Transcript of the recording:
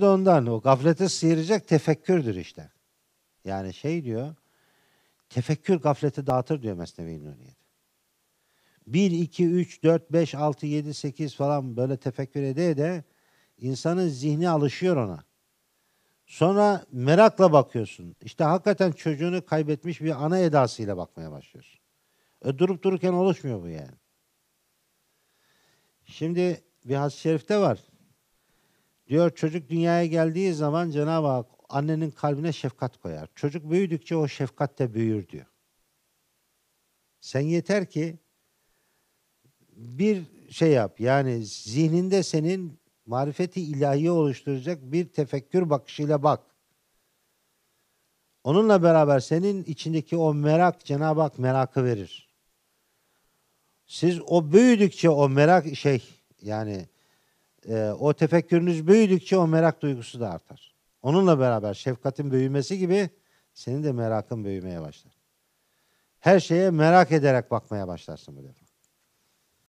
de ondan. O gaflete sıyıracak tefekkürdür işte. Yani şey diyor, tefekkür gafleti dağıtır diyor Mesnevi Nuriyet. 1, 2, 3, 4, 5, 6, 7, 8 falan böyle tefekkür ede de insanın zihni alışıyor ona. Sonra merakla bakıyorsun. İşte hakikaten çocuğunu kaybetmiş bir ana edasıyla bakmaya başlıyorsun. E durup dururken oluşmuyor bu yani. Şimdi bir hadis-i şerifte var. Diyor çocuk dünyaya geldiği zaman Cenab-ı Hak annenin kalbine şefkat koyar. Çocuk büyüdükçe o şefkat de büyür diyor. Sen yeter ki bir şey yap. Yani zihninde senin marifeti ilahi oluşturacak bir tefekkür bakışıyla bak. Onunla beraber senin içindeki o merak Cenab-ı Hak merakı verir. Siz o büyüdükçe o merak şey yani e, o tefekkürünüz büyüdükçe o merak duygusu da artar. Onunla beraber şefkatin büyümesi gibi senin de merakın büyümeye başlar. Her şeye merak ederek bakmaya başlarsın bu defa.